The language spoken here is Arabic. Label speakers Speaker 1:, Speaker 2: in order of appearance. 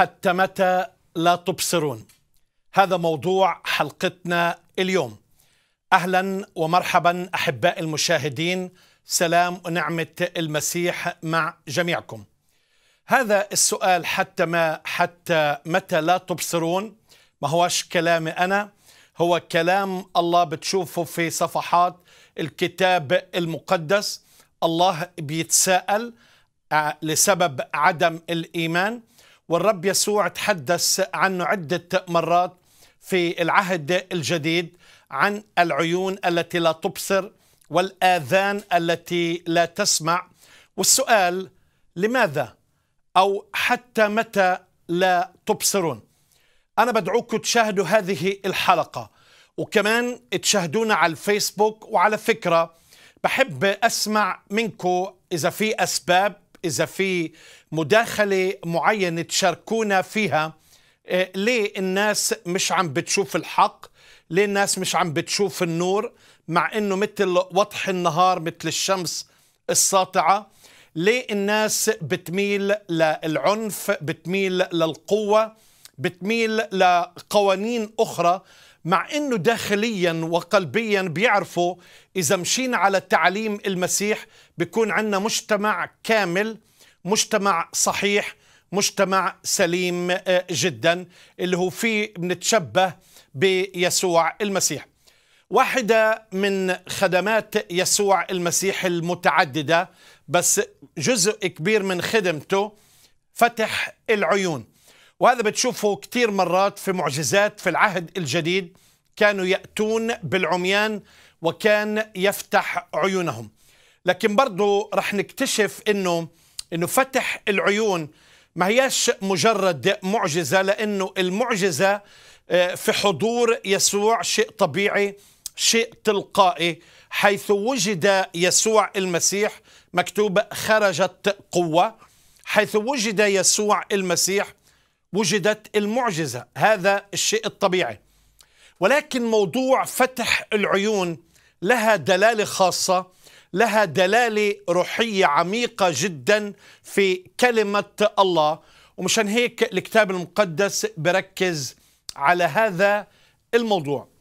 Speaker 1: حتى متى لا تبصرون هذا موضوع حلقتنا اليوم اهلا ومرحبا احباء المشاهدين سلام ونعمه المسيح مع جميعكم هذا السؤال حتى ما حتى متى لا تبصرون ما هوش كلامي انا هو كلام الله بتشوفه في صفحات الكتاب المقدس الله بيتساءل آه، لسبب عدم الايمان والرب يسوع تحدث عنه عدة مرات في العهد الجديد عن العيون التي لا تبصر والآذان التي لا تسمع والسؤال لماذا أو حتى متى لا تبصرون أنا بدعوكم تشاهدوا هذه الحلقة وكمان تشاهدونا على الفيسبوك وعلى فكرة بحب أسمع منكم إذا في أسباب إذا في مداخلة معينة تشاركونا فيها آه، ليه الناس مش عم بتشوف الحق ليه الناس مش عم بتشوف النور مع انه مثل وضح النهار مثل الشمس الساطعه ليه الناس بتميل للعنف بتميل للقوه بتميل لقوانين اخرى مع انه داخليا وقلبيا بيعرفوا اذا مشينا على تعليم المسيح بيكون عندنا مجتمع كامل مجتمع صحيح مجتمع سليم آه، جدا اللي هو فيه بنتشبه بيسوع المسيح واحدة من خدمات يسوع المسيح المتعددة بس جزء كبير من خدمته فتح العيون وهذا بتشوفه كثير مرات في معجزات في العهد الجديد كانوا يأتون بالعميان وكان يفتح عيونهم لكن برضو رح نكتشف انه انه فتح العيون ما هياش مجرد معجزه لانه المعجزه آه، في حضور يسوع شيء طبيعي شيء تلقائي حيث وجد يسوع المسيح مكتوب خرجت قوه حيث وجد يسوع المسيح وجدت المعجزة هذا الشيء الطبيعي ولكن موضوع فتح العيون لها دلالة خاصة لها دلالة روحية عميقة جدا في كلمة الله ومشان هيك الكتاب المقدس بركز على هذا الموضوع